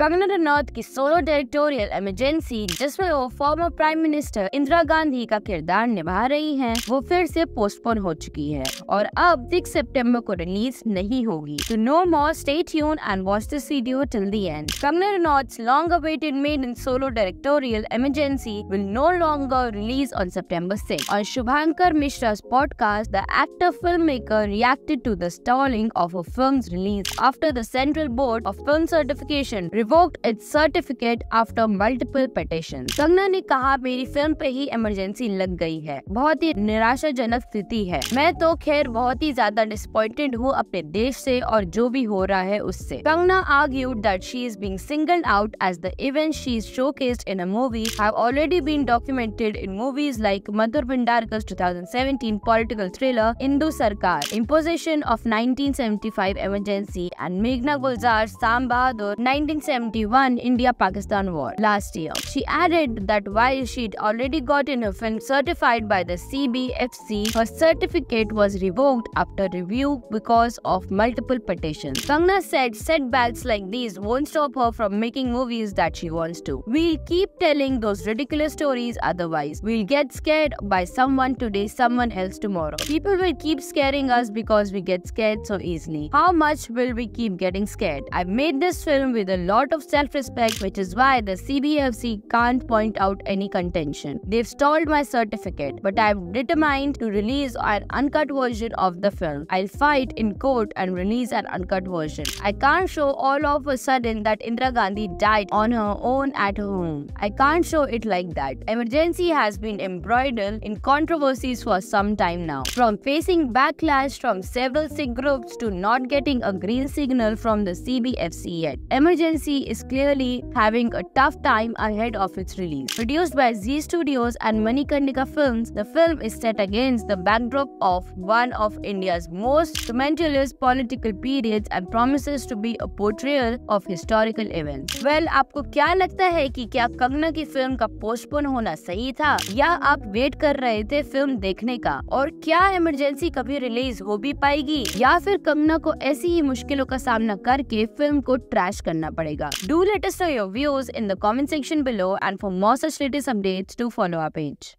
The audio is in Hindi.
कंगना रनौत की सोलो डायरेक्टोरियल एमरजेंसी जिसमें वो former prime minister Indira Gandhi का किरदार निभा रही हैं, वो फिर से पोस्टपोन हो चुकी है और अब 6 सितंबर को रिलीज नहीं होगी तो no more stay tune and watch this video till the end Kangana Ranaut's long awaited maiden solo directorial Emergency will no longer release on September 6 on Shubhankar Mishra's podcast, the actor filmmaker reacted to the stalling of her film's release after the Central Board of Film Certification reversed revoked its certificate after multiple petition Kangana ने कहा मेरी फिल्म पे ही इमरजेंसी लग गई है बहुत ही निराशाजनक स्थिति है मैं तो खैर बहुत ही ज्यादा डिसअपॉइंटेड हूँ अपने देश से और जो भी हो रहा है उससे Kangana argued that she is being singled out as the events she's showcased in a movie have already been documented in movies like Madhur Bhandarkar's 2017 political thriller Hindu Sarkar, Imposition of 1975 Emergency, and Meghna Gulzar's Sam Bahadur 1970. 1971 India-Pakistan war last year. She added that while she'd already gotten her film certified by the CBFC, her certificate was revoked after review because of multiple petitions. Kangna said setbacks like these won't stop her from making movies that she wants to. We'll keep telling those ridiculous stories otherwise. We'll get scared by someone today, someone else tomorrow. People will keep scaring us because we get scared so easily. How much will we keep getting scared? I've made this film with a lot lot of self respect, which is why the CBFC can't point out any contention. They've stalled my certificate, but I'm determined to release an uncut version of the film. I'll fight in court and release an uncut version. I can't show all of a sudden that Indira Gandhi died on her own at home. I can't show it like that. Emergency has been embroidered in controversies for some time now. From facing backlash from several Sikh groups to not getting a green signal from the CBFC yet. Emergency Lucy is clearly having a tough time ahead of its release. Produced by Z Studios and Manikandika Films, the film is set against the backdrop of one of India's most tumultuous political periods and promises to be a portrayal of historical events. Well, आपको क्या लगता है कि क्या कंगना की फिल्म का पोस्टपोन होना सही था या आप वेट कर रहे थे फिल्म देखने का और क्या इमरजेंसी कभी रिलीज हो भी पाएगी या फिर कंगना को ऐसी ही मुश्किलों का सामना करके फिल्म को ट्रैश करना पड़ेगा Do let us know your views in the comment section below and for more such latest updates do follow our page.